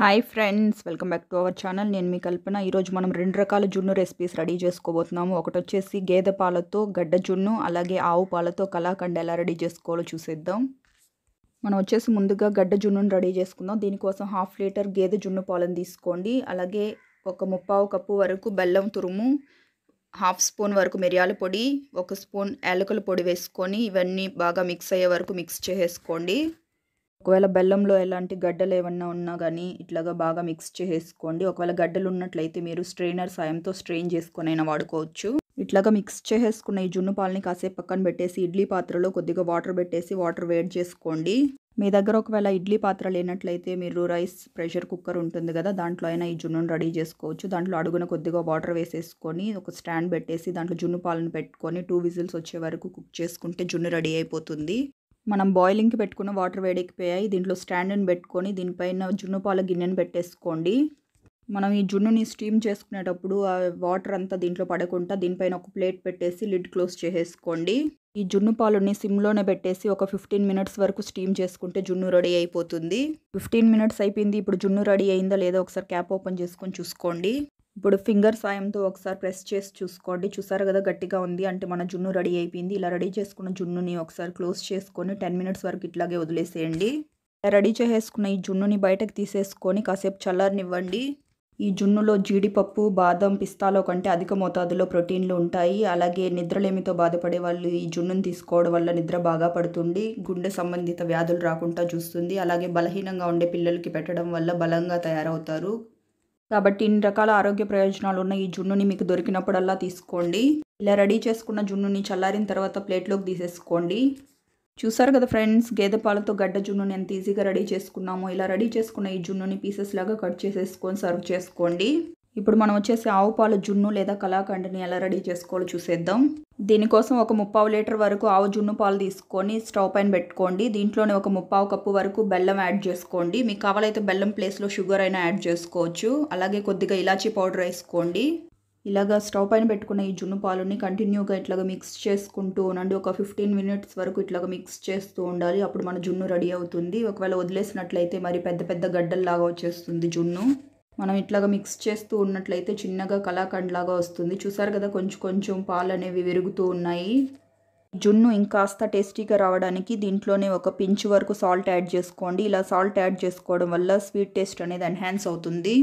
hi friends welcome back to our channel నేను మీ కల్పన ఈరోజు మనం రెండు రకాల జున్ను రెసిపీస్ రెడీ చేసుకోబోతున్నాము ఒకటి వచ్చేసి గేదె పాలతో గడ్డ జున్ను అలాగే ఆవు పాలతో కలాకండ్ ఎలా రెడీ చేసుకోవాలో చూసేద్దాం మనం వచ్చేసి ముందుగా గడ్డ జున్నును రెడీ చేసుకుందాం దీనికోసం హాఫ్ లీటర్ గేదె జున్ను పాలను తీసుకోండి అలాగే ఒక ముప్పావు కప్పు వరకు బెల్లం తురుము హాఫ్ స్పూన్ వరకు మిరియాల పొడి ఒక స్పూన్ యాలకుల పొడి వేసుకొని ఇవన్నీ బాగా మిక్స్ అయ్యే వరకు మిక్స్ చేసేసుకోండి ఒకవేళ బెల్లంలో ఎలాంటి గడ్డలు ఏమన్నా ఉన్నా కానీ ఇట్లాగా బాగా మిక్స్ చేసుకోండి ఒకవేళ గడ్డలు ఉన్నట్లయితే మీరు స్ట్రెయినర్ సాయంతో స్ట్రెయిన్ చేసుకుని అయినా వాడుకోవచ్చు ఇట్లాగా మిక్స్ చేసుకున్న ఈ జున్ను పాలని కాసేపు పక్కన పెట్టేసి ఇడ్లీ పాత్రలో కొద్దిగా వాటర్ పెట్టేసి వాటర్ వేడ్ చేసుకోండి మీ దగ్గర ఒకవేళ ఇడ్లీ పాత్ర లేనట్లయితే మీరు రైస్ ప్రెషర్ కుక్కర్ ఉంటుంది కదా దాంట్లో అయినా ఈ జున్నును రెడీ చేసుకోవచ్చు దాంట్లో అడుగున కొద్దిగా వాటర్ వేసేసుకొని ఒక స్టాండ్ పెట్టేసి దాంట్లో జున్ను పాలను పెట్టుకొని టూ విజిల్స్ వచ్చే వరకు కుక్ చేసుకుంటే జున్ను రెడీ అయిపోతుంది మనం బాయిలింగ్కి పెట్టుకున్న వాటర్ వేడెక్కిపోయాయి దీంట్లో స్టాండ్ని పెట్టుకొని దీనిపైన జున్ను పాల గిన్నెను పెట్టేసుకోండి మనం ఈ జున్నుని స్టీమ్ చేసుకునేటప్పుడు ఆ వాటర్ అంతా దీంట్లో పడకుండా దీనిపైన ఒక ప్లేట్ పెట్టేసి లిడ్ క్లోజ్ చేసేసుకోండి ఈ జున్ను పాలుని సిమ్లోనే పెట్టేసి ఒక ఫిఫ్టీన్ మినిట్స్ వరకు స్టీమ్ చేసుకుంటే జున్ను రెడీ అయిపోతుంది ఫిఫ్టీన్ మినిట్స్ అయిపోయింది ఇప్పుడు జున్ను రెడీ అయిందా లేదా ఒకసారి క్యాప్ ఓపెన్ చేసుకొని చూసుకోండి ఇప్పుడు ఫింగర్ సాయంతో ఒకసారి ప్రెస్ చేసి చూసుకోండి చూసారు కదా గట్టిగా ఉంది అంటే మన జున్ను రెడీ అయిపోయింది ఇలా రెడీ చేసుకున్న జున్నుని ఒకసారి క్లోజ్ చేసుకొని టెన్ మినిట్స్ వరకు ఇట్లాగే వదిలేసేయండి రెడీ చేసేసుకున్న ఈ జున్నుని బయటకు తీసేసుకొని కాసేపు చల్లారనివ్వండి ఈ జున్నులో జీడిపప్పు బాదం పిస్తాలో కంటే అధిక మోతాదులో ప్రోటీన్లు ఉంటాయి అలాగే నిద్రలేమితో బాధపడే వాళ్ళు ఈ జున్నును తీసుకోవడం వల్ల నిద్ర బాగా పడుతుంది గుండె సంబంధిత వ్యాధులు రాకుండా చూస్తుంది అలాగే బలహీనంగా ఉండే పిల్లలకి పెట్టడం వల్ల బలంగా తయారవుతారు కాబట్టి ఇన్ని రకాల ఆరోగ్య ప్రయోజనాలు ఉన్న ఈ జున్నుని మీకు దొరికినప్పుడల్లా తీసుకోండి ఇలా రెడీ చేసుకున్న జున్నుని చల్లారిన తర్వాత ప్లేట్లోకి తీసేసుకోండి చూసారు కదా ఫ్రెండ్స్ గేదె పాలతో గడ్డ జున్నుని ఎంత ఈజీగా రెడీ చేసుకున్నాము ఇలా రెడీ చేసుకున్న ఈ జున్నుని పీసెస్ లాగా కట్ చేసేసుకొని సర్వ్ చేసుకోండి ఇప్పుడు మనం వచ్చేసి ఆవు పాల జున్ను లేదా కలాకండ్ని ఎలా రెడీ చేసుకోవాలో చూసేద్దాం దీనికోసం ఒక ముప్పావు లీటర్ వరకు ఆవు జున్ను పాలు తీసుకొని స్టవ్ పైన పెట్టుకోండి దీంట్లోనే ఒక ముప్పావు కప్పు వరకు బెల్లం యాడ్ చేసుకోండి మీకు కావాలైతే బెల్లం ప్లేస్లో షుగర్ అయినా యాడ్ చేసుకోవచ్చు అలాగే కొద్దిగా ఇలాచి పౌడర్ వేసుకోండి ఇలాగ స్టవ్ పైన పెట్టుకున్న ఈ జున్ను పాలుని కంటిన్యూగా ఇట్లాగా మిక్స్ చేసుకుంటూ ఉండండి ఒక ఫిఫ్టీన్ మినిట్స్ వరకు ఇట్లాగ మిక్స్ చేస్తూ ఉండాలి అప్పుడు మన జున్ను రెడీ అవుతుంది ఒకవేళ వదిలేసినట్లయితే మరి పెద్ద పెద్ద గడ్డల్లాగా వచ్చేస్తుంది జున్ను మనం ఇట్లాగా మిక్స్ చేస్తూ ఉన్నట్లయితే చిన్నగా కళాఖండ్ లాగా వస్తుంది చూసారు కదా కొంచెం కొంచెం పాలు అనేవి విరుగుతూ ఉన్నాయి జున్ను ఇంకాస్త టేస్టీగా రావడానికి దీంట్లోనే ఒక పించు వరకు సాల్ట్ యాడ్ చేసుకోండి ఇలా సాల్ట్ యాడ్ చేసుకోవడం వల్ల స్వీట్ టేస్ట్ అనేది ఎన్హాన్స్ అవుతుంది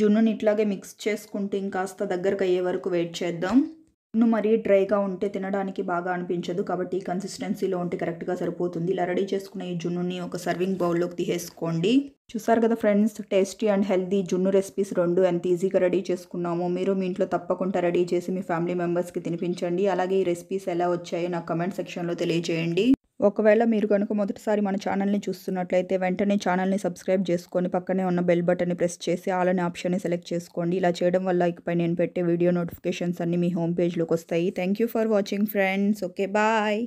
జున్నుని ఇట్లాగే మిక్స్ చేసుకుంటూ ఇంకాస్త దగ్గరకు అయ్యే వరకు వెయిట్ చేద్దాం ను మరీ డ్రైగా ఉంటే తినడానికి బాగా అనిపించదు కాబట్టి కన్సిస్టెన్సీలో ఉంటే కరెక్ట్గా సరిపోతుంది ఇలా రెడీ చేసుకున్న ఈ జున్నుని ఒక సర్వింగ్ బౌల్లోకి తీసేసుకోండి చూసారు కదా ఫ్రెండ్స్ టేస్టీ అండ్ హెల్దీ జున్ను రెసిపీస్ రెండు ఎంత ఈజీగా రెడీ చేసుకున్నాము మీరు మీ ఇంట్లో తప్పకుండా రెడీ చేసి మీ ఫ్యామిలీ మెంబర్స్కి తినిపించండి అలాగే ఈ రెసిపీస్ ఎలా వచ్చాయో నాకు కమెంట్ సెక్షన్లో తెలియజేయండి ఒకవేళ మీరు కనుక మొదటిసారి మన ఛానల్ని చూస్తున్నట్లయితే వెంటనే ఛానల్ని సబ్స్క్రైబ్ చేసుకొని పక్కనే ఉన్న బెల్ బటన్ని ప్రెస్ చేసి ఆల్ ఆప్షన్ని సెలెక్ట్ చేసుకోండి ఇలా చేయడం వల్ల ఇకపై నేను పెట్టే వీడియో నోటిఫికేషన్స్ అన్నీ మీ హోమ్ పేజ్లోకి వస్తాయి thank for watching friends okay bye